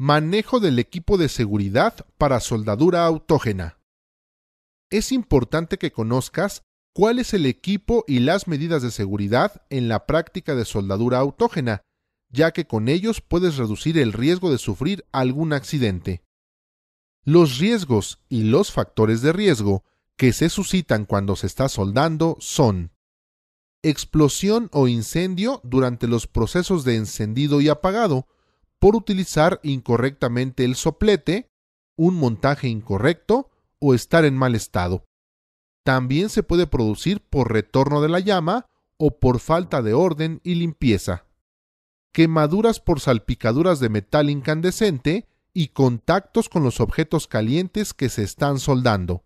Manejo del equipo de seguridad para soldadura autógena. Es importante que conozcas cuál es el equipo y las medidas de seguridad en la práctica de soldadura autógena, ya que con ellos puedes reducir el riesgo de sufrir algún accidente. Los riesgos y los factores de riesgo que se suscitan cuando se está soldando son explosión o incendio durante los procesos de encendido y apagado, por utilizar incorrectamente el soplete, un montaje incorrecto o estar en mal estado. También se puede producir por retorno de la llama o por falta de orden y limpieza. Quemaduras por salpicaduras de metal incandescente y contactos con los objetos calientes que se están soldando.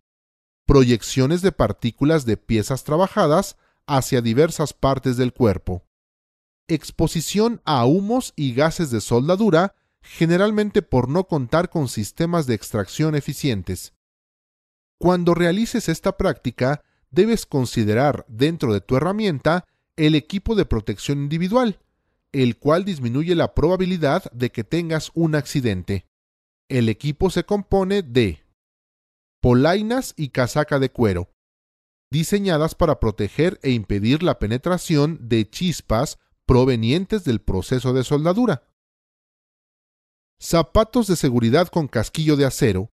Proyecciones de partículas de piezas trabajadas hacia diversas partes del cuerpo exposición a humos y gases de soldadura, generalmente por no contar con sistemas de extracción eficientes. Cuando realices esta práctica, debes considerar dentro de tu herramienta el equipo de protección individual, el cual disminuye la probabilidad de que tengas un accidente. El equipo se compone de polainas y casaca de cuero, diseñadas para proteger e impedir la penetración de chispas provenientes del proceso de soldadura. Zapatos de seguridad con casquillo de acero,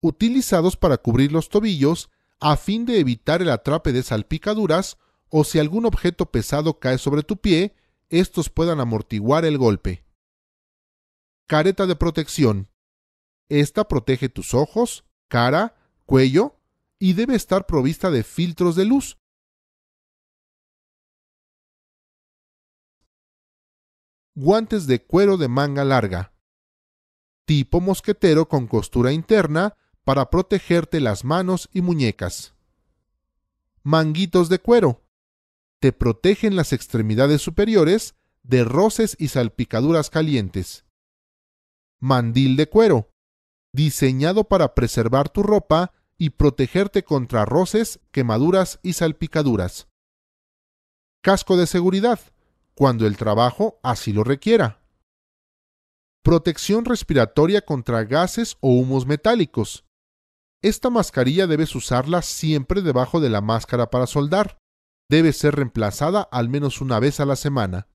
utilizados para cubrir los tobillos a fin de evitar el atrape de salpicaduras o si algún objeto pesado cae sobre tu pie, estos puedan amortiguar el golpe. Careta de protección. Esta protege tus ojos, cara, cuello y debe estar provista de filtros de luz guantes de cuero de manga larga, tipo mosquetero con costura interna para protegerte las manos y muñecas. Manguitos de cuero. Te protegen las extremidades superiores de roces y salpicaduras calientes. Mandil de cuero. Diseñado para preservar tu ropa y protegerte contra roces, quemaduras y salpicaduras. Casco de seguridad cuando el trabajo así lo requiera. Protección respiratoria contra gases o humos metálicos. Esta mascarilla debes usarla siempre debajo de la máscara para soldar. Debe ser reemplazada al menos una vez a la semana.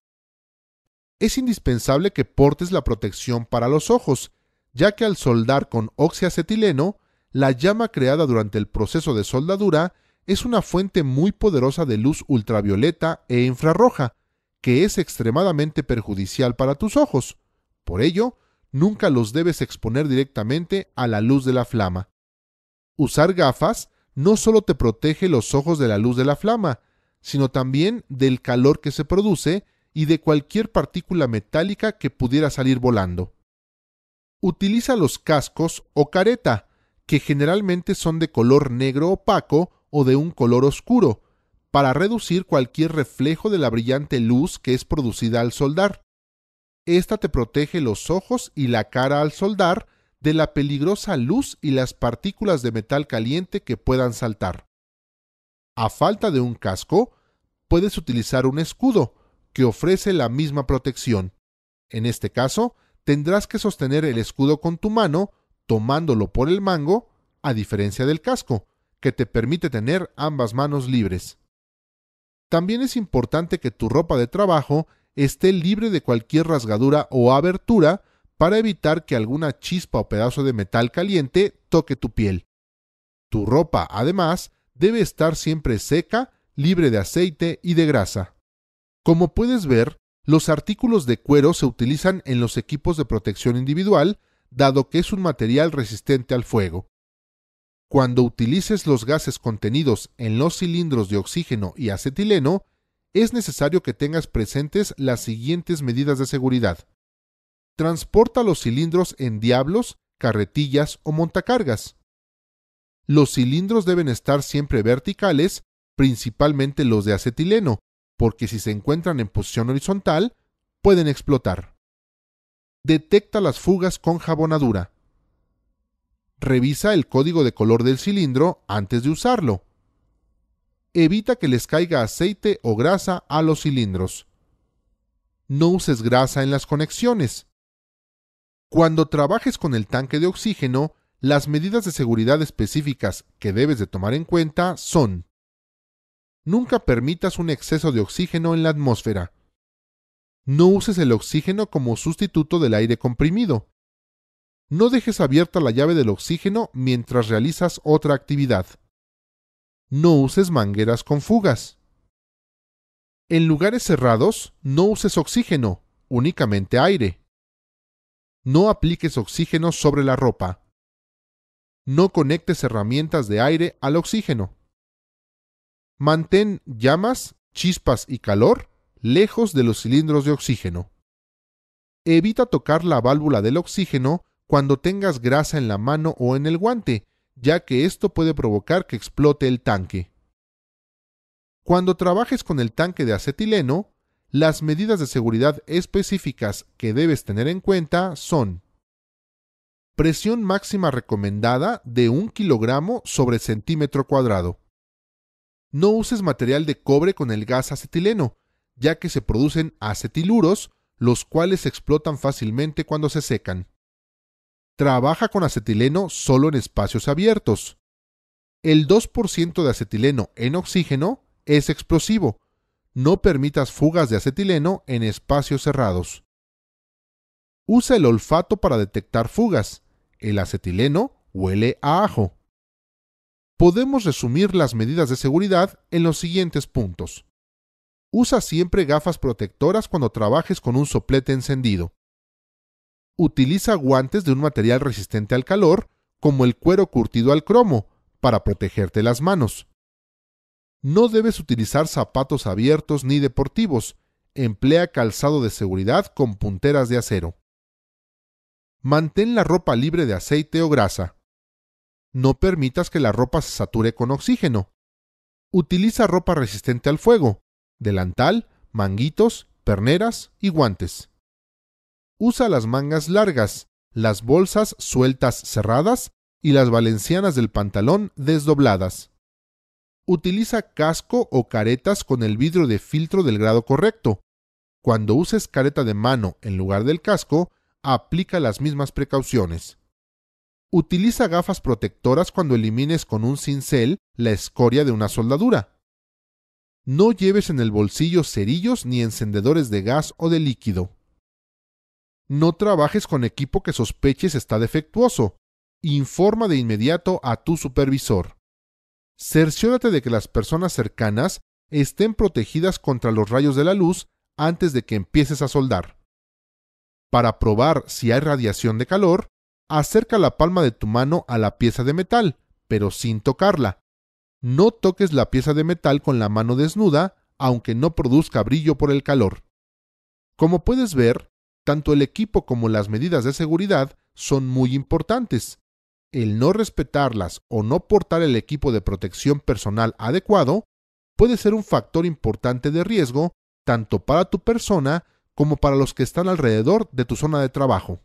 Es indispensable que portes la protección para los ojos, ya que al soldar con oxiacetileno, la llama creada durante el proceso de soldadura es una fuente muy poderosa de luz ultravioleta e infrarroja, que es extremadamente perjudicial para tus ojos. Por ello, nunca los debes exponer directamente a la luz de la flama. Usar gafas no solo te protege los ojos de la luz de la flama, sino también del calor que se produce y de cualquier partícula metálica que pudiera salir volando. Utiliza los cascos o careta, que generalmente son de color negro opaco o de un color oscuro, para reducir cualquier reflejo de la brillante luz que es producida al soldar. Esta te protege los ojos y la cara al soldar de la peligrosa luz y las partículas de metal caliente que puedan saltar. A falta de un casco, puedes utilizar un escudo, que ofrece la misma protección. En este caso, tendrás que sostener el escudo con tu mano, tomándolo por el mango, a diferencia del casco, que te permite tener ambas manos libres. También es importante que tu ropa de trabajo esté libre de cualquier rasgadura o abertura para evitar que alguna chispa o pedazo de metal caliente toque tu piel. Tu ropa, además, debe estar siempre seca, libre de aceite y de grasa. Como puedes ver, los artículos de cuero se utilizan en los equipos de protección individual, dado que es un material resistente al fuego. Cuando utilices los gases contenidos en los cilindros de oxígeno y acetileno, es necesario que tengas presentes las siguientes medidas de seguridad. Transporta los cilindros en diablos, carretillas o montacargas. Los cilindros deben estar siempre verticales, principalmente los de acetileno, porque si se encuentran en posición horizontal, pueden explotar. Detecta las fugas con jabonadura. Revisa el código de color del cilindro antes de usarlo. Evita que les caiga aceite o grasa a los cilindros. No uses grasa en las conexiones. Cuando trabajes con el tanque de oxígeno, las medidas de seguridad específicas que debes de tomar en cuenta son Nunca permitas un exceso de oxígeno en la atmósfera. No uses el oxígeno como sustituto del aire comprimido. No dejes abierta la llave del oxígeno mientras realizas otra actividad. No uses mangueras con fugas. En lugares cerrados, no uses oxígeno, únicamente aire. No apliques oxígeno sobre la ropa. No conectes herramientas de aire al oxígeno. Mantén llamas, chispas y calor lejos de los cilindros de oxígeno. Evita tocar la válvula del oxígeno cuando tengas grasa en la mano o en el guante, ya que esto puede provocar que explote el tanque. Cuando trabajes con el tanque de acetileno, las medidas de seguridad específicas que debes tener en cuenta son presión máxima recomendada de 1 kg sobre centímetro cuadrado. No uses material de cobre con el gas acetileno, ya que se producen acetiluros, los cuales explotan fácilmente cuando se secan trabaja con acetileno solo en espacios abiertos. El 2% de acetileno en oxígeno es explosivo. No permitas fugas de acetileno en espacios cerrados. Usa el olfato para detectar fugas. El acetileno huele a ajo. Podemos resumir las medidas de seguridad en los siguientes puntos. Usa siempre gafas protectoras cuando trabajes con un soplete encendido utiliza guantes de un material resistente al calor, como el cuero curtido al cromo, para protegerte las manos. No debes utilizar zapatos abiertos ni deportivos, emplea calzado de seguridad con punteras de acero. Mantén la ropa libre de aceite o grasa. No permitas que la ropa se sature con oxígeno. Utiliza ropa resistente al fuego, delantal, manguitos, perneras y guantes. Usa las mangas largas, las bolsas sueltas cerradas y las valencianas del pantalón desdobladas. Utiliza casco o caretas con el vidrio de filtro del grado correcto. Cuando uses careta de mano en lugar del casco, aplica las mismas precauciones. Utiliza gafas protectoras cuando elimines con un cincel la escoria de una soldadura. No lleves en el bolsillo cerillos ni encendedores de gas o de líquido. No trabajes con equipo que sospeches está defectuoso. Informa de inmediato a tu supervisor. Cerciórate de que las personas cercanas estén protegidas contra los rayos de la luz antes de que empieces a soldar. Para probar si hay radiación de calor, acerca la palma de tu mano a la pieza de metal, pero sin tocarla. No toques la pieza de metal con la mano desnuda, aunque no produzca brillo por el calor. Como puedes ver, tanto el equipo como las medidas de seguridad son muy importantes. El no respetarlas o no portar el equipo de protección personal adecuado puede ser un factor importante de riesgo tanto para tu persona como para los que están alrededor de tu zona de trabajo.